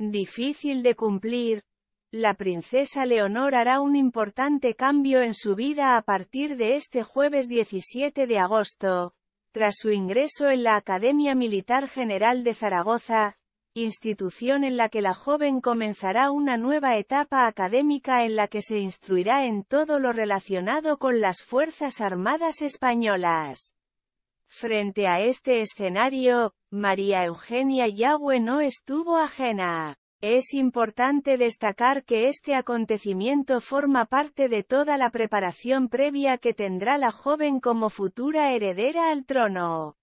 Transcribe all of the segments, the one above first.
Difícil de cumplir, la princesa Leonor hará un importante cambio en su vida a partir de este jueves 17 de agosto, tras su ingreso en la Academia Militar General de Zaragoza, institución en la que la joven comenzará una nueva etapa académica en la que se instruirá en todo lo relacionado con las Fuerzas Armadas Españolas. Frente a este escenario, María Eugenia Yagüe no estuvo ajena. Es importante destacar que este acontecimiento forma parte de toda la preparación previa que tendrá la joven como futura heredera al trono.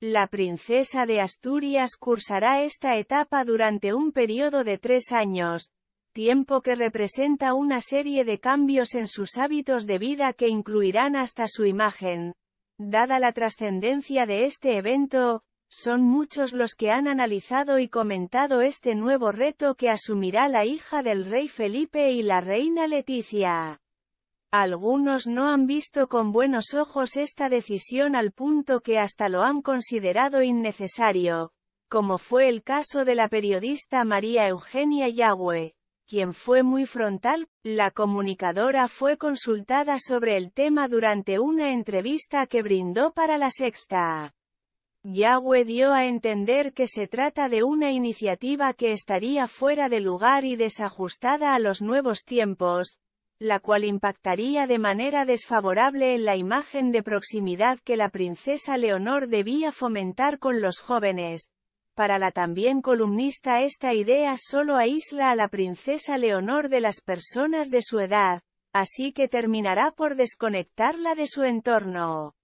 La princesa de Asturias cursará esta etapa durante un periodo de tres años, tiempo que representa una serie de cambios en sus hábitos de vida que incluirán hasta su imagen, Dada la trascendencia de este evento, son muchos los que han analizado y comentado este nuevo reto que asumirá la hija del rey Felipe y la reina Leticia. Algunos no han visto con buenos ojos esta decisión al punto que hasta lo han considerado innecesario, como fue el caso de la periodista María Eugenia Yagüe, quien fue muy frontal, la comunicadora fue consultada sobre el tema durante una entrevista que brindó para la sexta. Yahweh dio a entender que se trata de una iniciativa que estaría fuera de lugar y desajustada a los nuevos tiempos, la cual impactaría de manera desfavorable en la imagen de proximidad que la princesa Leonor debía fomentar con los jóvenes, para la también columnista esta idea solo aísla a la princesa Leonor de las personas de su edad, así que terminará por desconectarla de su entorno.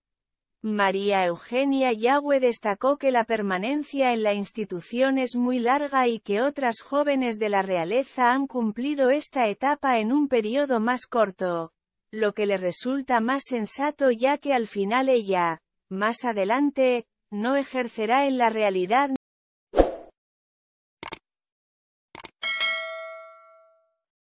María Eugenia Yagüe destacó que la permanencia en la institución es muy larga y que otras jóvenes de la realeza han cumplido esta etapa en un periodo más corto, lo que le resulta más sensato ya que al final ella, más adelante, no ejercerá en la realidad